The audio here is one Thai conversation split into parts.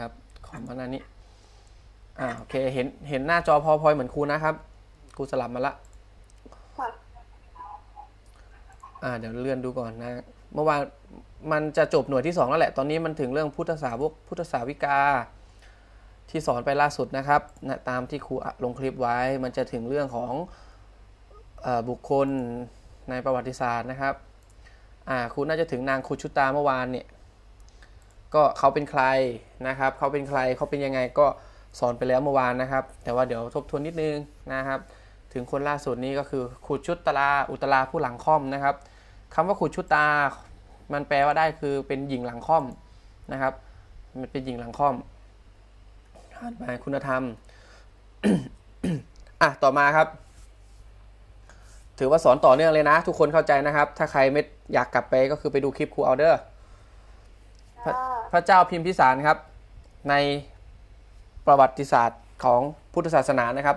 ครับ ขอมหนานี้ อ่า โอเค เห็น เห็นหน้าจอพอพอยเหมือนครูนะครับ ครูสลับมาละ อ่าเดี๋ยวเลื่อนดูก่อนนะ เมื่อวาน มันจะจบหน่วยที่2แล้วแหละ ตอนนี้มันถึงเรื่องพุทธสาสวกพุทธสาวิกาที่สอนไปล่าสุดนะครับนะตามที่ครูลงคลิปไว้ มันจะถึงเรื่องของอบุคคลในประวัติศาสตร์นะครับ อ่า ครูน่าจะถึงนางคุชุตาเมื่อวานเนี่ยก็เขาเป็นใครนะครับ เขาเป็นใครเขาเป็นยังไงก็สอนไปแล้วเมื่อวานนะครับ แต่ว่าเดี๋ยวทบทวนนิดนึงนะครับ ถึงคนล่าสุดนี้ก็คือขุดชุดตาอุตลาผู้หลังค่อมนะครับคำว่าขุดชุดตามันแปลว่าได้คือเป็นหญิงหลังค่อมนะครับมันเป็นหญิงหลังค่อมผ่านไปคุณธรรมอ่ะต่อมาครับ ถือว่าสอนต่อเนื่องเลยนะ ทุกคนเข้าใจนะครับ ถ้าใครไม่อยากกลับไปก็คือไปดูคลิปครูเอาเดอร์พระพระเจ้าพิมพิสารครับในประวัติศาสตร์ของพุทธศาสนานะครับ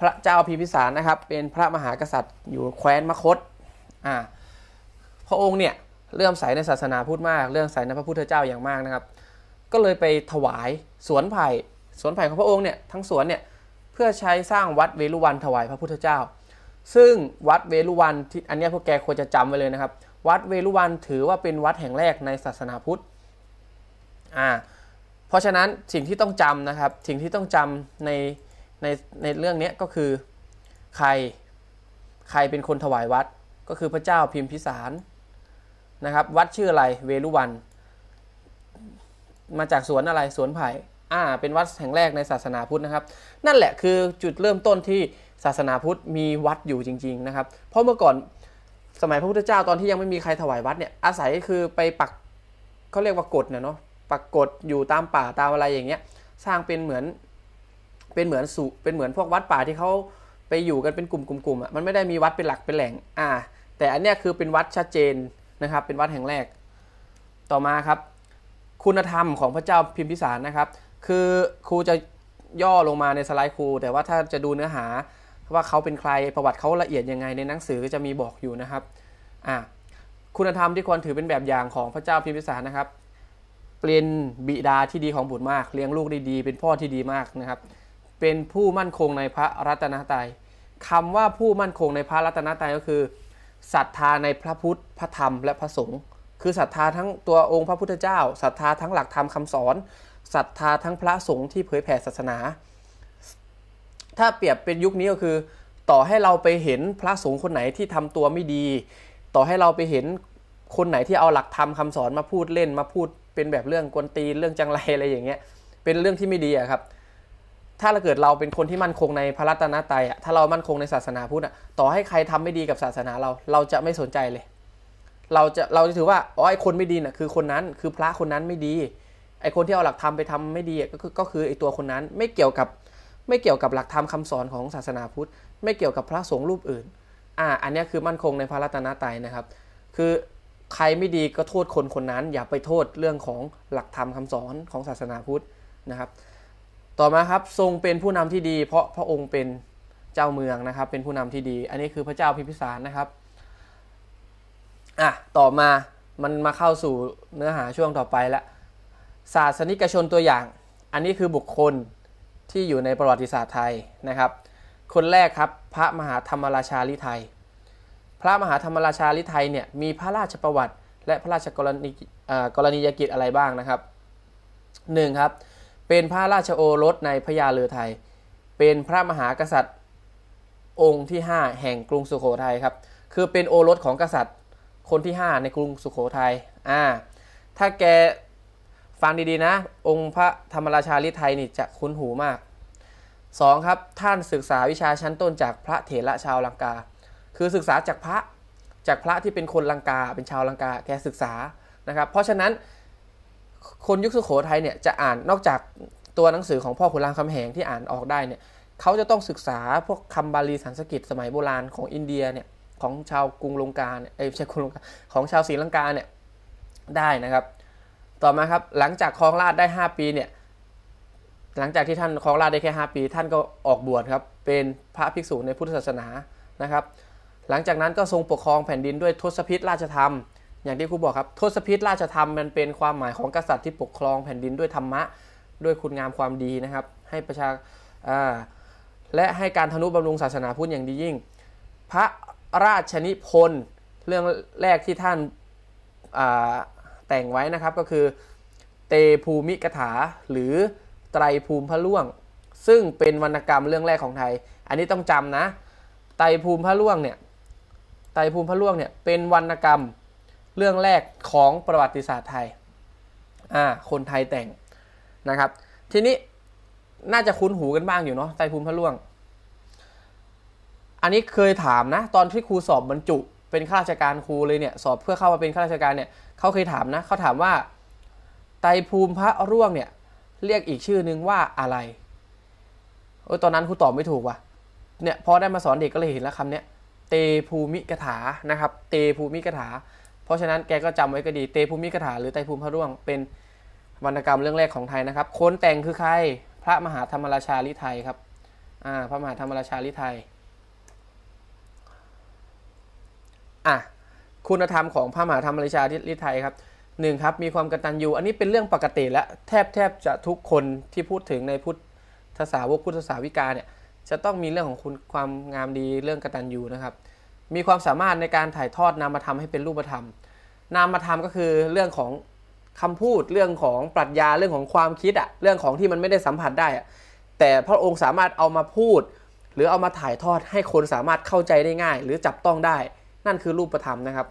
พระเจ้าพิมพิสารนะครับเป็นพระมหากษัตริย์อยู่แคว้นมคตอ่าพระองค์เนี่ยเลื่อมใสในศาสนาพุทธมากเลื่อมใสในพระพุทธเจ้าอย่างมากนะครับ ก็เลยไปถวายสวนไผ่ สวนไผ่ของพระองค์เนี่ยทั้งสวนเนี่ยเพื่อใช้สร้างวัดเวรุวันถวายพระพุทธเจ้า ซึ่งวัดเวรุวันที่อันนี้พวกแกควรจะจำไว้เลยนะครับวัดเวรุวันถือว่าเป็นวัดแห่งแรกในศาสนาพุทธอ่าเพราะฉะนั้นสิ่งที่ต้องจำนะครับสิ่งที่ต้องจำในในในเรื่องนี้ก็คือใครใครเป็นคนถวายวัดก็คือพระเจ้าพิมพิสารนะครับวัดชื่ออะไรเวลุวัน มาจากสวนอะไรสวนไผ่อ่าเป็นวัดแห่งแรกในศาสนาพุทธนะครับ นั่นแหละคือจุดเริ่มต้นที่ศาสนาพุทธมีวัดอยู่จริงๆนะครับเพราะเมื่อก่อนสมัยพระพุทธเจ้าตอนที่ยังไม่มีใครถวายวัดเนี่ยอาศัยคือไปปักเขาเรียกว่ากฎเนาะปรากฏอยู่ตามป่าตามอะไรอย่างเงี้ยสร้างเป็นเหมือนเป็นเหมือนสุเป็นเหมือนพวกวัดป่าที่เขาไปอยู่กันเป็นกลุ่มๆอ่ะมันไม่ได้มีวัดเป็นหลักเป็นแหล่งอ่าแต่อันเนี้ยคือเป็นวัดชัดเจนนะครับเป็นวัดแห่งแรก ต่อมาครับ คุณธรรมของพระเจ้าพิมพิสารนะครับ คือครูจะย่อลงมาในสไลด์ครูแต่ว่าถ้าจะดูเนื้อหาว่าเขาเป็นใครประวัติเขาละเอียดยังไงในหนังสือจะมีบอกอยู่นะครับอ่าคุณธรรมที่ควรถือเป็นแบบอย่างของพระเจ้าพิมพิสารนะครับเปยนบิดาที่ดีของบุตรมากเลี้ยงลูกได้ดีเป็นพ่อที่ดีมากนะครับ เป็นผู้มั่นคงในพระรัตนตรัยคำว่าผู้มั่นคงในพระรัตนตรัยก็คือศรัทธาในพระพุทธพระธรรมและพระสงฆ์คือศรัทธาทั้งตัวองค์พระพุทธเจ้าศรัทธาทั้งหลักธรรมคาสอนศรัทธาทั้งพระสงฆ์ที่เผยแผ่ศาสนา ถ้าเปรียบเป็นยุคนี้ก็คือ ต่อให้เราไปเห็นพระสงฆ์คนไหนที่ทำตัวไม่ดี ต่อให้เราไปเห็นคนไหนที่เอาหลักธรรมคาสอนมาพูดเล่นมาพูดเป็นแบบเรื่องกวนตีนเรื่องจังไร อะไรอย่างเงี้ย เป็นเรื่องที่ไม่ดีอะครับ ถ้าเราเกิดเราเป็นคนที่มั่นคงในพระรัตนตรัยอะถ้าเรามั่นคงในศาสนาพุทธอะต่อให้ใครทำไม่ดีกับศาสนาเราเราจะไม่สนใจเลย เราจะเราจะถือว่าอ๋อไอคนไม่ดีน่ะคือคนนั้นคือพระคนนั้นไม่ดีไอคนที่เอาหลักธรรมไปทำไม่ดีก็คือ ก็คือไอตัวคนนั้นไม่เกี่ยวกับไม่เกี่ยวกับหลักธรรมคาสอนของศาสนาพุทธ ไม่เกี่ยวกับพระสงฆ์รูปอื่น อ่า อันนี้คือมั่นคงในพระรัตนตรัยนะครับ คือใครไม่ดีก็โทษคนคนนั้น อย่าไปโทษเรื่องของหลักธรรมคาสอนของศาสนาพุทธนะครับ ต่อมาครับทรงเป็นผู้นำที่ดี เพราะพระองค์เป็นเจ้าเมืองนะครับ เป็นผู้นำที่ดี อันนี้คือพระเจ้าพิพิสารนะครับอ่ะต่อมามันมาเข้าสู่เนื้อหาช่วงต่อไปละศาสนิกชนตัวอย่าง อันนี้คือบุคคลที่อยู่ในประวัติศาสตร์ไทยนะครับ คนแรกครับพระมหาธรรมราชาลิไทยพระมหาธรรมราชาลิไทยเนี่ยมีพระราชประวัติและพระราชกรณีกรณียกิจอะไรบ้างนะครับ 1. ครับเป็นพระราชโอรสในพญาเรือไทย เป็นพระมหากษัตริย์องค์ที่ 5 แห่งกรุงสุโขทัยครับ คือเป็นโอรสของกษัตริย์คนที่ 5 ในกรุงสุโขทัยอ่าถ้าแกฟังดีๆนะ องค์พระธรรมราชาลิไทยนี่จะคุ้นหูมาก 2. ครับท่านศึกษาวิชาชั้นต้นจากพระเถระชาวลังกาคือศึกษาจากพระ จากพระที่เป็นคนลังกา เป็นชาวลังกา แกศึกษา นะครับ เพราะฉะนั้น คนยุคสุโขทัยเนี่ยจะอ่าน นอกจากตัวหนังสือของพ่อขุนรามคำแหงที่อ่านออกได้เนี่ยเขาจะต้องศึกษาพวกคำบาลีสันสกฤตสมัยโบราณของอินเดียเนี่ย ของชาวกรุงลงกาเนี่ยไอ้ใช่กรุงลงกา ของชาวศรีลังกาเนี่ย ได้นะครับ ต่อมาครับ หลังจากครองราชได้ 5 ปีเนี่ย หลังจากที่ท่านครองราชได้แค่5ปี ท่านก็ออกบวชครับ เป็นพระภิกษุในพุทธศาสนา นะครับหลังจากนั้นก็ทรงปกครองแผ่นดินด้วยทศพิธราชธรรม อย่างที่ครูบอกครับทศพิธราชธรรมมันเป็นความหมายของกษัตริย์ที่ปกครองแผ่นดินด้วยธรรมะ ด้วยคุณงามความดีนะครับ ให้ประชาและให้การทนุบำรุงศาสนาพุทธอย่างดียิ่ง พระราชนิพนธ์เรื่องแรกที่ท่านแต่งไว้นะครับก็คือเตภูมิกถาหรือไตรภูมิพระล่วง ซึ่งเป็นวรรณกรรมเรื่องแรกของไทย อันนี้ต้องจำนะ ไตรภูมิพระล่วงเนี่ยไตภูมิพระล่วงเนี่ยเป็นวรรณกรรมเรื่องแรกของประวัติศาสตร์ไทยอ่าคนไทยแต่งนะครับ ทีนี้น่าจะคุ้นหูกันบ้างอยู่เนาะไตภูมิพระล่วง อันนี้เคยถามนะตอนที่ครูสอบบรรจุ เป็นข้าราชการครูเลยเนี่ยสอบเพื่อเข้ามาเป็นข้าราชการเนี่ยเขาเคยถามนะเขาถามว่าไตภูมิพระร่วงเนี่ยเรียกอีกชื่อนึงว่าอะไรโอ้ตอนนั้นครูตอบไม่ถูกว่ะเนี่ยพอได้มาสอนเด็กก็เลยเห็นแล้วคำเนี้ยเตภูมิกถา นะครับ เตภูมิกถา เพราะฉะนั้นแกก็จำไว้ก็ดี เตภูมิกถา หรือไตภูมิพระร่วง เป็นวรรณกรรมเรื่องแรกของไทยนะครับคนแต่ง คือใคร พระมหาธรรมราชาลิไทยครับอ่าพระมหาธรรมราชาลิไทยอ่ะคุณธรรมของพระมหาธรรมราชาลิไทยครับหนึ่งครับ มีความกตัญญู อันนี้เป็นเรื่องปกติและแทบแทบจะทุกคนที่พูดถึงในพุทธศาวกพุทธสาวิกาเนี่ยจะต้องมีเรื่องของคุณความงามดีเรื่องกตันยูนะครับ มีความสามารถในการถ่ายทอดนามธรรมให้เป็นรูปธรรมนามธรรมก็คือเรื่องของคำพูดเรื่องของปรัชญาเรื่องของความคิดอะเรื่องของที่มันไม่ได้สัมผัสได้อะแต่พระองค์สามารถเอามาพูด หรือเอามาถ่ายทอดให้คนสามารถเข้าใจได้ง่าย หรือจับต้องได้ นั่นคือรูปธรรมนะครับ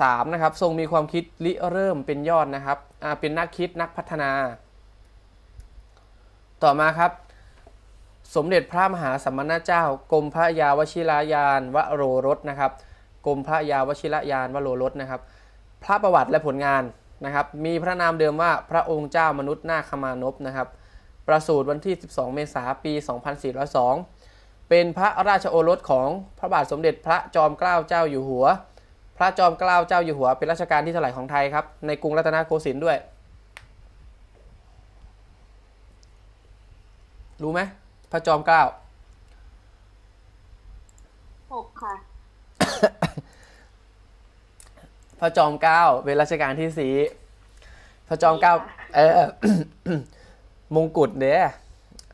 สามนะครับ ทรงมีความคิดริเริ่มเป็นยอดนะครับเป็นนักคิดนักพัฒนา ต่อมาครับสมเด็จพระมหาสมณเจ้า กรมพระยาวชิรายานวโรรสนะครับ กรมพระยาวชิรายานวโรรสนะครับ พระประวัติและผลงานนะครับ มีพระนามเดิมว่าพระองค์เจ้ามนุษย์นาคมานพนะครับ ประสูติวันที่ 12 เมษายนปี2402เป็นพระราชโอรสของพระบาทสมเด็จพระจอมเกล้าเจ้าอยู่หัว พระจอมเกล้าเจ้าอยู่หัว เป็นราชการที่ถลาย่ของไทยครับ ในกรุงรัตนโกสินทร์ด้วย รู้ไหมพระจอมเกล้า หกค่ะ พระจอมเกล้าเป็นราชการที่สีพระจอมเกล้าเออมงกุฎเนี่ย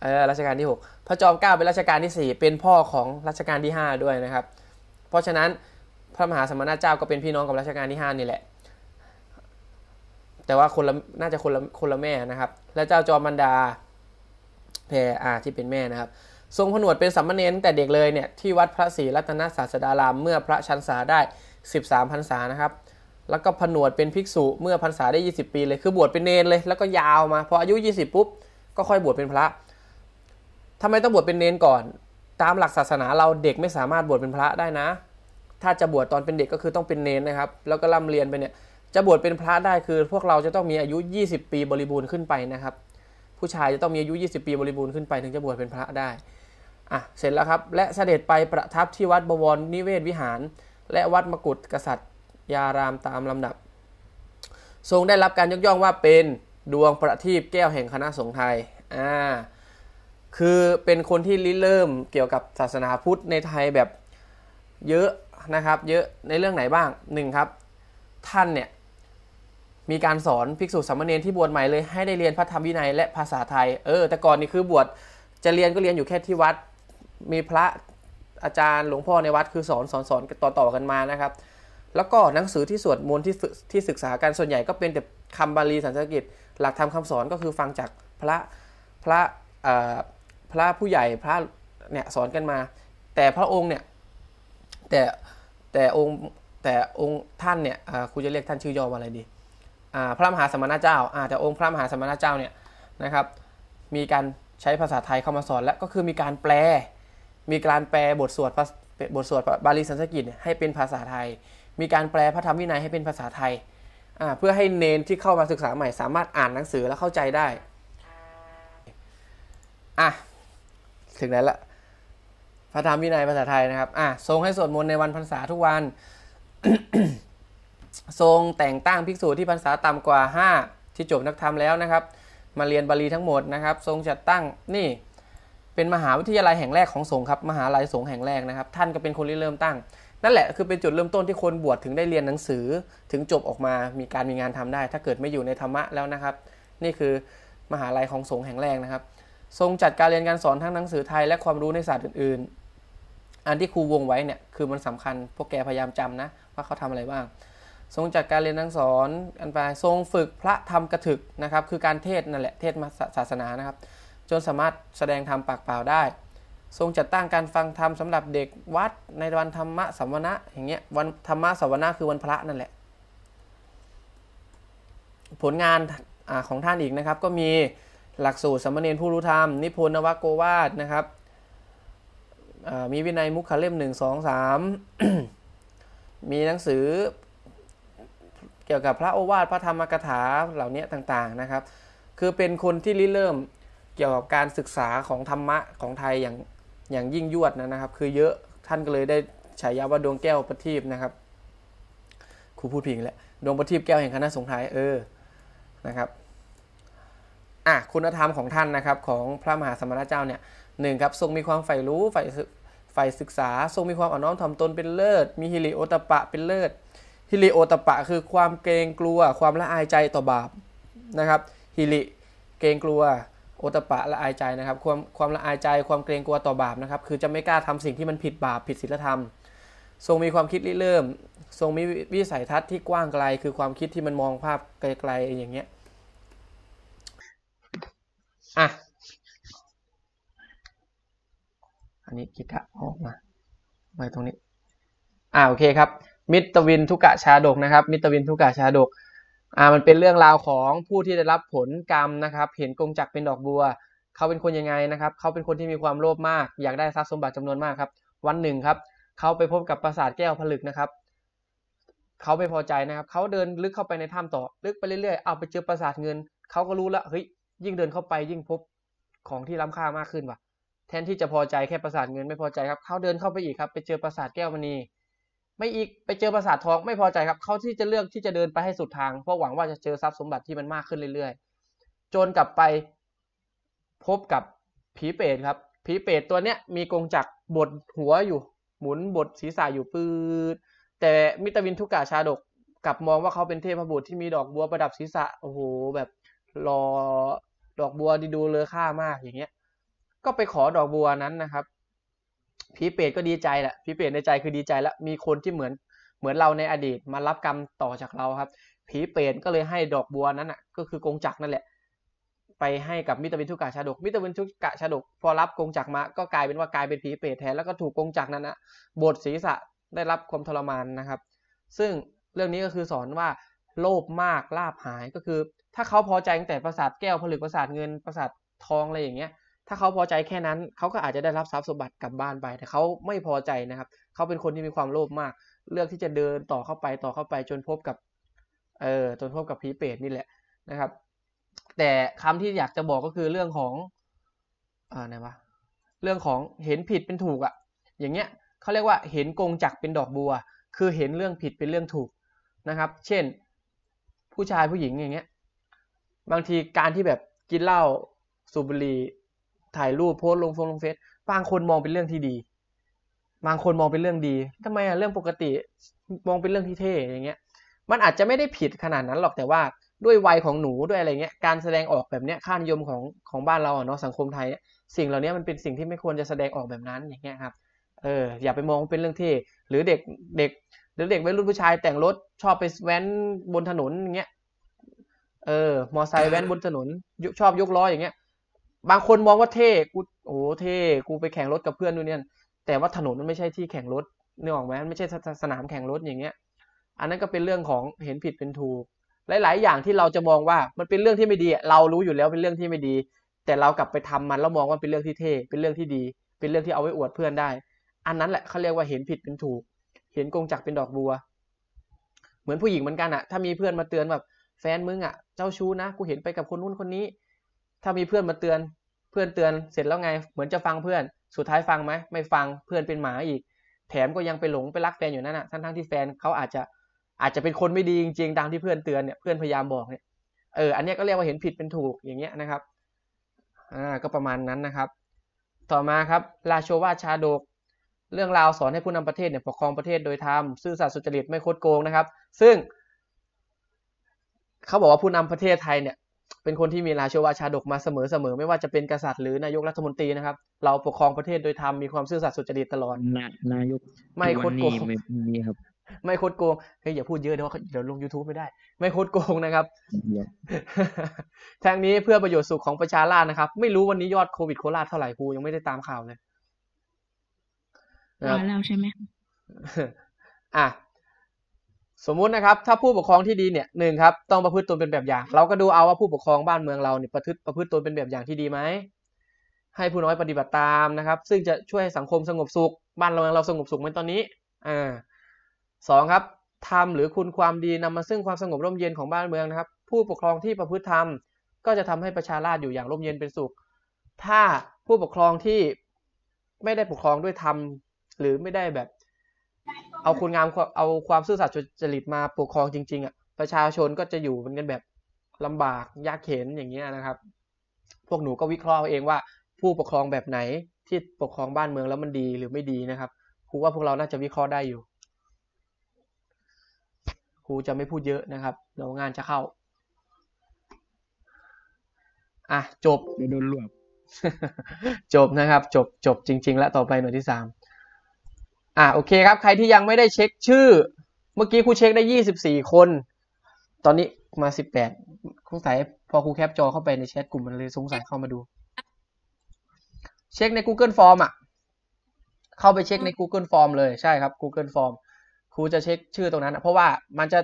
เออรัชกาลที่หกพระจอมเกล้าเป็นรัชกาลที่สี่เป็นพ่อของรัชกาลที่ห้าด้วยนะครับ เพราะฉะนั้นพระมหาสมณเจ้าก็เป็นพี่น้องกับรัชกาลที่ห้านี่แหละ แต่ว่าคนละน่าจะคนละคนละแม่นะครับ และเจ้าจอมบรรดาแพรอาที่เป็นแม่นะครับ ทรงผนวดเป็นสัมมเนนแต่เด็กเลยเนี่ยที่วัดพระศรีรัตนศาสดารามเมื่อพระชันษาได้ 13 พรรษานะครับ แล้วก็ผนวดเป็นภิกษุเมื่อพรรษาได้ 20 ปีเลยคือบวชเป็นเนนเลย แล้วก็ยาวมาพออายุ 20 ปุ๊บก็ค่อยบวชเป็นพระ ทำไมต้องบวชเป็นเนนก่อน ตามหลักศาสนาเราเด็กไม่สามารถบวชเป็นพระได้นะ ถ้าจะบวชตอนเป็นเด็กก็คือต้องเป็นเนนนะครับ แล้วก็ร่ำเรียนไปเนี่ยจะบวชเป็นพระได้คือ พวกเราจะต้องมีอายุ 20 ปีบริบูรณ์ขึ้นไปนะครับผู้ชายจะต้องมีอายุ 20 ปีบริบูรณ์ขึ้นไปถึงจะบวชเป็นพระได้อ่ะเสร็จแล้วครับ และเสด็จไปประทับที่วัดบวรนิเวศวิหาร และวัดมกุฏกษัตริย์ยารามตามลำดับ ทรงได้รับการยกย่องว่าเป็นดวงประทีปแก้วแห่งคณะสงฆ์ไทยอ่าคือเป็นคนที่ริเริ่มเกี่ยวกับศาสนาพุทธในไทยแบบเยอะนะครับ เยอะในเรื่องไหนบ้างหนึ่งครับท่านเนี่ยมีการสอนภิกษุสามเณรที่บวชใหม่เลย ให้ได้เรียนพระธรรมวินัยและภาษาไทย เออ แต่ก่อนนี่คือบวชจะเรียนก็เรียนอยู่แค่ที่วัด มีพระอาจารย์หลวงพ่อในวัดคือสอนสอนสอนต่อต่อกันมานะครับ แล้วก็หนังสือที่สวดมนต์ที่ที่ศึกษาการส่วนใหญ่ก็เป็นแต่คำบาลีสันสกฤต หลักธรรมคาสอนก็คือฟังจากพระพระพระผู้ใหญ่พระเนี่ยสอนกันมา แต่พระองค์เนี่ย แต่แต่องค์แต่องค์ท่านเนี่ยครูจะเรียกท่านชื่อย่อว่าอะไรดีพระมหาสมณเจ้าแต่องค์พระมหาสมณเจ้าเนี่ยนะครับ มีการใช้ภาษาไทยเข้ามาสอนและก็คือมีการแปลมีการแปลบทสวดบทสวดบาลีสันสกฤตให้เป็นภาษาไทย มีการแปลพระธรรมวินัยให้เป็นภาษาไทยเพื่อให้เนนที่เข้ามาศึกษาใหม่ สามารถอ่านหนังสือและเข้าใจได้อะถึงไหนละพระธรรมวินัยภาษาไทยนะครับอ่ะทรงให้สวดมนต์ในวันพรรษาทุกวันทรงแต่งตั้งภิกษุที่พรรษาต่ำกว่า 5 ที่จบนักธรรมแล้วนะครับ มาเรียนบาลีทั้งหมดนะครับ ทรงจัดตั้งนี่ เป็นมหาวิทยาลัยแห่งแรกของสงฆ์ครับ มหาลัยสงฆ์แห่งแรกนะครับท่านก็เป็นคนที่เริ่มตั้งนั่นแหละคือเป็นจุดเริ่มต้นที่คนบวชถึงได้เรียนหนังสือถึงจบออกมามีการมีงานทำได้ ถ้าเกิดไม่อยู่ในธรรมะแล้วนะครับ นี่คือมหาลัยของสงฆ์แห่งแรกนะครับ ทรงจัดการเรียนการสอนทั้งหนังสือไทยและความรู้ในศาสตร์อื่น ๆ อันที่ครูวงไว้เนี่ยคือมันสำคัญพวกแกพยายามจำนะว่าเขาทำอะไรบ้างทรงจากการเรียนทั้งสอันไปทรงฝึกพระธรรมกระถึกนะครับ คือการเทศนั่นแหละ เทศมาศาสนานะครับ จนสามารถแสดงธรรมปากเปล่าได้ ทรงจัดตั้งการฟังธรรมสำหรับเด็กวัดในวันธรรมะสัมวนะอย่างเงี้ย วันธรรมะสัมวนะคือวันพระนั่นแหละ ผลงานอของท่านอีกนะครับ ก็มีหลักสูตรสมณีนผู้รู้ธรรม นิพนธ์นวโกวาทนะครับ มีวินัยมุขเล่มหนึ่งสองสามมีหนังสือเกี่ยวกับพระโอวาทพระธรรมกถาเหล่านี้ต่างๆนะครับคือเป็นคนที่ริเริ่มเกี่ยวกับการศึกษาของธรรมะของไทยอย่างอย่างยิ่งยวดนะนะครับ คือเยอะท่านก็เลยได้ฉายาว่าดวงแก้วประทีปนะครับ ครูพูดผิดแล้วดวงประทีปแก้วแห่งคณะสงฆ์ไทยเออนะครับอ่ะคุณธรรมของท่านนะครับของพระมหาสมณเจ้าเนี่ยหนึ่งครับทรงมีความใฝ่รู้ใฝ่ใฝ่ศึกษาทรงมีความอ่อนน้อมถ่อมตนเป็นเลิศมีฮิริโอตปะเป็นเลิศฮิริโอตปะคือ ความเกรงกลัว ความละอายใจต่อบาปนะครับฮิริเกรงกลัวโอตปะละอายใจนะครับ ความความละอายใจความเกรงกลัวต่อบาปนะครับ คือจะไม่กล้าทำสิ่งที่มันผิดบาปผิดศีลธรรม ทรงมีความคิดริเริ่ม ทรงมีวิสัยทัศน์ที่กว้างไกล คือความคิดที่มันมองภาพไกลๆอย่างเงี้ยอ่ะอันนี้กิกะออกมาไว้ตรงนี้ อ่าโอเคครับมิตรวินทุกะชาดกนะครับ มิตรวินทุกะชาดก อ่า มันเป็นเรื่องราวของผู้ที่ได้รับผลกรรมนะครับ เห็นกงจักเป็นดอกบัว เขาเป็นคนยังไงนะครับ เขาเป็นคนที่มีความโลภมาก อยากได้ทรัพย์สมบัติจำนวนมากครับ วันหนึ่งครับ เขาไปพบกับปราสาทแก้วผลึกนะครับ เขาไม่พอใจนะครับ เขาเดินลึกเข้าไปในถ้ำต่อ ลึกไปเรื่อยๆ เอาไปเจอปราสาทเงิน เขาก็รู้ละ เฮ้ย ยิ่งเดินเข้าไปยิ่งพบของที่ล้ำค่ามากขึ้นว่ะแทนที่จะพอใจแค่ปราสาทเงินไม่พอใจครับ เขาเดินเข้าไปอีกครับ ไปเจอปราสาทแก้วมณีไม่อีกไปเจอปราสาททองไม่พอใจครับ เขาที่จะเลือกที่จะเดินไปให้สุดทางเพราะหวังว่าจะเจอทรัพย์สมบัติที่มันมากขึ้นเรื่อยๆ จนกลับไปพบกับผีเปรตครับ ผีเปรตตัวเนี้ยมีกงจักบดหัวอยู่หมุนบดศีรษะอยู่ปืดแต่มิตรวินทุกกาชาดกกลับมองว่าเขาเป็นเทพบุตรที่มีดอกบัวประดับศีรษะโอ้โหแบบรอดอกบัวดีดูเลอค่ามากอย่างเงี้ยก็ไปขอดอกบัวนั้นนะครับผีเปรตก็ดีใจแหละผีเปรตในใจคือดีใจแล้วมีคนที่เหมือนเหมือนเราในอดีตมารับกรรมต่อจากเราครับ ผีเปรตก็เลยให้ดอกบัวนั้นอ่ะ ก็คือกงจักนั่นแหละ ไปให้กับมิตรวินทุกกาชาดก มิตรวินทุกกาชาดกพอรับกงจักมา ก็กลายเป็นว่ากลายเป็นผีเปรตแทนแล้วก็ถูกกงจักนั้นอ่ะ บทศีรษะได้รับความทรมานนะครับ ซึ่งเรื่องนี้ก็คือสอนว่า โลภมากลาบหายก็คือ ถ้าเขาพอใจแต่ประสาทแก้วผลึกประสาทเงินประสาททองอะไรอย่างเงี้ยถ้าเขาพอใจแค่นั้นเขาก็อาจจะได้รับทรัพย์สมบัติกลับบ้านไปแต่เขาไม่พอใจนะครับ เขาเป็นคนที่มีความโลภมากเลือกที่จะเดินต่อเข้าไปต่อเข้าไปจนพบกับเออจนพบกับผีเปรตนี่แหละนะครับ แต่คำที่อยากจะบอกก็คือเรื่องของอ่าไหนวะเรื่องของเห็นผิดเป็นถูกอะ่ะอย่างเงี้ยเขาเรียกว่าเห็นกงจักเป็นดอกบัว คือเห็นเรื่องผิดเป็นเรื่องถูกนะครับ เช่นผู้ชายผู้หญิงอย่างเงี้ยบางทีการที่แบบกินเหล้าสูบบุหรี่ถ่ายรูปโพสลงฟงลงเฟซบางคนมองเป็นเรื่องที่ดี บางคนมองเป็นเรื่องดีทำไมอะเรื่องปกติมองเป็นเรื่องที่เท่อย่างเงี้ย มันอาจจะไม่ได้ผิดขนาดนั้นหรอกแต่ว่าด้วยวัยของหนูด้วยอะไรเงี้ย การแสดงออกแบบเนี้ยค่านิยมของของบ้านเราเนาะสังคมไทยสิ่งเหล่านี้มันเป็นสิ่งที่ไม่ควรจะแสดงออกแบบนั้นอย่างเงี้ยครับเอออย่าไปมองเป็นเรื่องเท่หรือเด็กเด็กหรือเด็กวัยรุ่นผู้ชายแต่งรถชอบไปแว้นบนถนนอย่างเงี้ยเออมอไซค์แว้นบนถนนชอบยกล้ออย่างเงี้ยบางคนมองว่าเท่กูโอ้เท่กูไปแข่งรถกับเพื่อนดูเนี่ย แต่ว่าถนนมันไม่ใช่ที่แข่งรถเนี่ยออกไหมมัน ไม่ใช่สนามแข่งรถอย่างเงี้ย อันนั้นก็เป็นเรื่องของเห็นผิดเป็นถูก หลายๆ อย่างที่เราจะมองว่ามันเป็นเรื่องที่ไม่ดีเรารู้อยู่แล้วเป็นเรื่องที่ไม่ดี แต่เรากลับไปทำมันแล้วมองว่าเป็นเรื่องที่เท่เป็นเรื่องที่ดี เป็นเรื่องที่เอาไว้อวดเพื่อนได้ อันนั้นแหละเขาเรียกว่าเห็นผิดเป็นถูก เห็นกงจักเป็นดอกบัว เหมือนผู้หญิงเหมือนกันอะถ้ามีเพื่อนมาเตือนแบบแฟนมึงอะเจ้าชู้นะกูเห็นไปกับคนนู้นคนนี้ถ้ามีเพื่อนมาเตือน เพื่อนเตือนเสร็จแล้วไง เหมือนจะฟังเพื่อน สุดท้ายฟังไหมไม่ฟังเพื่อนเป็นหมาอีก แถมก็ยังไปหลงไปรักแฟนอยู่นั่นน่ะทั้งทั้งที่แฟนเขาอาจจะอาจจะเป็นคนไม่ดีจริงๆตามที่เพื่อนเตือนเนี่ยเพื่อนพยายามบอกเนี่ยเอออันนี้ก็เรียกว่าเห็นผิดเป็นถูกอย่างเงี้ยนะครับอ่าก็ประมาณนั้นนะครับ ต่อมาครับ ราโชวาชาโดกเรื่องราวสอนให้ผู้นำประเทศเนี่ยปกครองประเทศโดยธรรมซื่อสัตย์สุจริตไม่คดโกงนะครับซึ่งเขาบอกว่าผู้นำประเทศไทยเนี่ยเป็นคนที่มีราชวาชาดกมาเสมอๆ ไม่ว่าจะเป็นกษัตริย์หรือนายกรัฐมนตรีนะครับ เราปกครองประเทศโดยธรรมมีความซื่อสัตย์สุจริตตลอดนนายกไม่คดโกงนี่ครับ ไม่คดโกงเฮ้ยอย่าพูดเยอะเดี๋ยวเดี๋ยวลง YouTube ไม่ได้ ไม่คดโกงนะครับทางนี้เพื่อประโยชน์สุขของประชาชนนะครับ ไม่รู้วันนี้ยอดโควิดโคราชเท่าไหร่ครูยังไม่ได้ตามข่าวเลยร้อยแล้วใช่ไหมอ่ะสมมุตินะครับถ้าผู้ปกครองที่ดีเนี่ยหนึ่งครับต้องประพฤติตนเป็นแบบอย่าง เราก็ดูเอาว่าผู้ปกครองบ้านเมืองเราเนี่ยประพฤติประพฤติตนเป็นแบบอย่างที่ดีไหมให้ผู้น้อยปฏิบัติตามนะครับ ซึ่งจะช่วยให้สังคมสงบสุขบ้านเราเราสงบสุขเหมือนตอนนี้อ่าสองครับทำหรือคุณความดีนำมาซึ่งความสงบร่มเย็นของบ้านเมืองนะครับ ผู้ปกครองที่ประพฤติธรรมก็จะทำให้ประชาราษอยู่อย่างร่มเย็นเป็นสุข ถ้าผู้ปกครองที่ไม่ได้ปกครองด้วยธรรมหรือไม่ได้แบบเอาคุณงามเอาความซื่อสัตย์จริตมาปกครองจริงๆอ่ะประชาชนก็จะอยู่มันกันแบบลำบากยากเข็นอย่างเงี้ยนะครับ พวกหนูก็วิเคราะห์เองว่า ผู้ปกครองแบบไหนที่ปกครองบ้านเมืองแล้วมันดีหรือไม่ดีนะครับ ครูว่าพวกเราน่าจะวิเคราะห์ได้อยู่ ครูจะไม่พูดเยอะนะครับเดี๋ยวงานจะเข้า อ่ะจบโดนรวบจบนะครับ จบจบจริง ๆ แล้วต่อไปหน่วยที่สามอ่าโอเคครับใครที่ยังไม่ได้เช็คชื่อ เมื่อกี้ครูเช็คได้ยี่สสิบี่คน ตอนนี้มาสิบแปดสงสัยพอครูแคปจอเข้าไปในแชทกลุ่มมันเลยสงสัยเข้ามาดู เช็คใน Google Form อ่ะ เข้าไปเช็คใน Google Form เลยใช่ครับ Google Form ครูจะเช็คชื่อตรงนั้นเพราะว่ามันจะ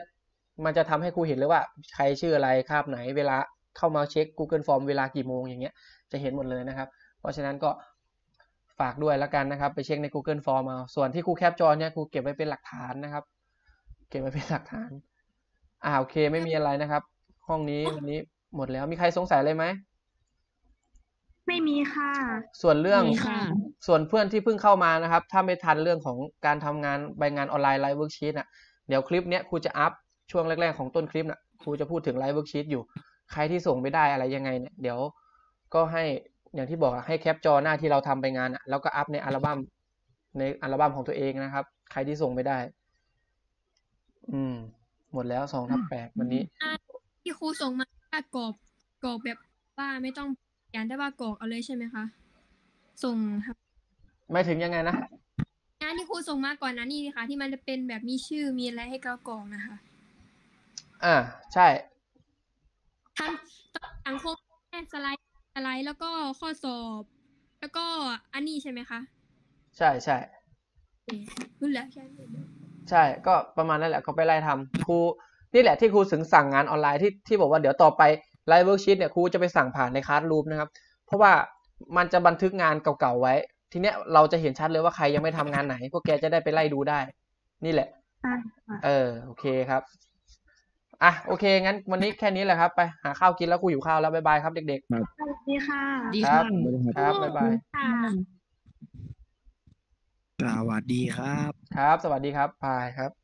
มันจะทำให้ครูเห็นเลยว่าใครชื่ออะไรคาบไหนเวลาเข้ามาเช็ค Google Form เวลากี่โมงอย่างเงี้ย จะเห็นหมดเลยนะครับ เพราะฉะนั้นก็ฝากด้วยแล้วกันนะครับไปเช็คใน Google Form เอาส่วนที่ครูแคปจอเนี่ยครูเก็บไว้เป็นหลักฐานนะครับ เก็บไว้เป็นหลักฐาน อ่าโอเคไม่มีอะไรนะครับ ห้องนี้วันนี้หมดแล้วมีใครสงสัยเลยไหม ไม่มีค่ะ ส่วนเรื่อง ส่วนเพื่อนที่เพิ่งเข้ามานะครับ ถ้าไม่ทันเรื่องของการทำงานใบงานออนไลน์ไลฟ์เวิร์กชีตอ่ะเดี๋ยวคลิปเนี้ยครูจะอัพช่วงแรกๆของต้นคลิปน่ะครูจะพูดถึงไลฟ์เวิร์กชีตอยู่ใครที่ส่งไม่ได้อะไรยังไงเนี่ยเดี๋ยวก็ให้อย่างที่บอก ให้แคปจอหน้าที่เราทำไปงานแล้วก็อัพในอัลบั้ม ในอัลบั้มของตัวเองนะครับ ใครที่ส่งไม่ได้ อืมหมดแล้วสองทับแปดวันนี้ที่ครูส่งมากรอบกรอบแบบว่าไม่ต้องยานได้ว่ากรอกเอาเลยใช่ไหมคะส่งครับไม่ถึงยังไงนะงานที่ครูส่งมาก่อนนะนี่ค่ะ ที่มันจะเป็นแบบมีชื่อมีอะไรให้เรากรอกนะคะอ่าใช่ทำตัางคมแค่สไลด์อะไรแล้วก็ข้อสอบแล้วก็อันนี้ใช่ไหมคะ ใช่ใช่รู้แล้วใช่ใช่ ก็ประมาณนั้นแหละ เขาไปไล่ทำ ครูนี่แหละที่ครูถึงสั่งงานออนไลน์ที่ที่บอกว่าเดี๋ยวต่อไป ไลฟ์เวิร์กชีตเนี่ยครูจะไปสั่งผ่านในคาร์ดรูปนะครับ เพราะว่ามันจะบันทึกงานเก่าๆไว้ ทีเนี้ยเราจะเห็นชัดเลยว่าใครยังไม่ทำงานไหนพวกแกจะได้ไปไล่ดูได้ นี่แหละเออโอเคครับอ่ะโอเค งั้นวันนี้แค่นี้แหละครับ ไปหาข้าวกิน แล้วกูอยู่ข้าวแล้ว บ๊ายบายครับเด็กสวัสดีค่ะ ดีค่ะรับครับบ๊ายบายสวัสดีครับ ครับ สวัสดีครับบายครับ